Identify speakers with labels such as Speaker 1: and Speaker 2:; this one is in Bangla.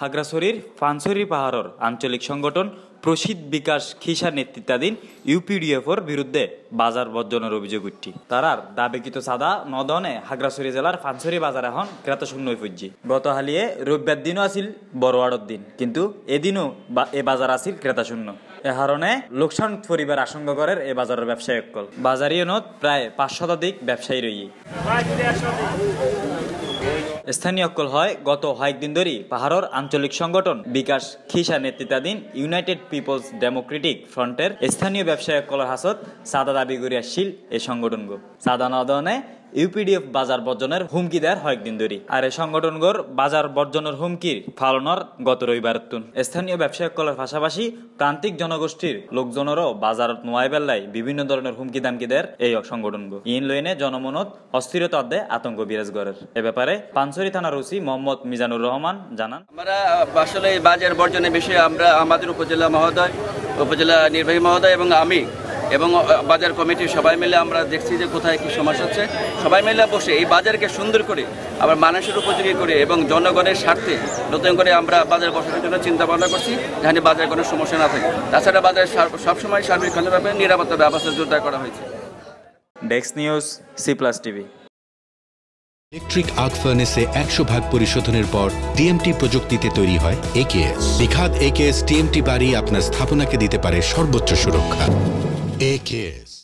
Speaker 1: খাগড়াছড়ির ফানসরি পাহাড়র আঞ্চলিক সংগঠন প্রসিদ্ধ বিকাশ খিসা নেতৃত্বাধীন ইউপিডিএফর বিরুদ্ধে বাজার বর্জনের অভিযোগ উঠি তারার দাবিকৃত সাদা নদনে হাগরাছড়ি জেলার ফানসরি বাজার এখন ক্রেতা শূন্য ফুজি গত হালিয়ে রবিবার দিনও আসিল বড়োয়াড়র দিন কিন্তু এদিনও এ বাজার আসিল ক্রেতাশূন্য শূন্য এ কারণে লোকসান পরিবার আশঙ্কা করে এ বাজারের ব্যবসায়ী অকল বাজারীয় নদ প্রায় পাঁচ শতাধিক ব্যবসায়ী রয়েছে স্থানীয় কল হয় গত কয়েক দিন ধরেই পাহাড়ের আঞ্চলিক সংগঠন বিকাশ খিসা নেতৃত্বাধীন ইউনাইটেড পিপলস ডেমোক্রেটিক ফ্রন্টের স্থানীয় ব্যবসায়ী কলর হাসত সাদা দাবি করিয়া শিল এই গো সাদা নদনে ইউপিডিএফ বাজার বর্জনের হুমকি দেয়ার কয়েকদিন ধরি আর এই সংগঠনগর বাজার বর্জনের হুমকির ফালনর গত রবিবার তুন স্থানীয় ব্যবসায়িক পাশাপাশি প্রান্তিক জনগোষ্ঠীর লোকজনেরও বাজার নোয়াই বেলায় বিভিন্ন ধরনের হুমকি দামকি দেয় এই সংগঠনগুলো ইন লইনে জনমনত অস্থিরতা দেয় আতঙ্ক বিরাজ করের এ ব্যাপারে পানসরি থানার ওসি মোহাম্মদ মিজানুর রহমান জানান আমরা
Speaker 2: আসলে বাজার বর্জনের বিষয়ে আমরা আমাদের উপজেলা মহোদয় উপজেলা নির্বাহী মহোদয় এবং আমি এবং বাজার কমিটি সবাই মিলে আমরা দেখছি যে কোথায় কি সমস্যা হচ্ছে সবাই মিলে বসে এই বাজারকে সুন্দর করে আবার মানুষের উপযোগী করে এবং জনগণের স্বার্থে নতুন করে আমরা বাজার বসানোর জন্য চিন্তা ভাবনা করছি যেখানে বাজার কোনো সমস্যা না থাকে তাছাড়া বাজার সবসময় সার্বিকভাবে নিরাপত্তা ব্যবস্থা জোরদার করা হয়েছে
Speaker 3: ডেক্স news C plus TV
Speaker 4: electric arc ফার্নেসে একশো ভাগ পরিশোধনের পর টিএমটি প্রযুক্তিতে তৈরি হয় একেএস বিখাত একেএস টিএমটি বাড়ি আপনার স্থাপনাকে দিতে পারে সর্বোচ্চ সুরক্ষা it is.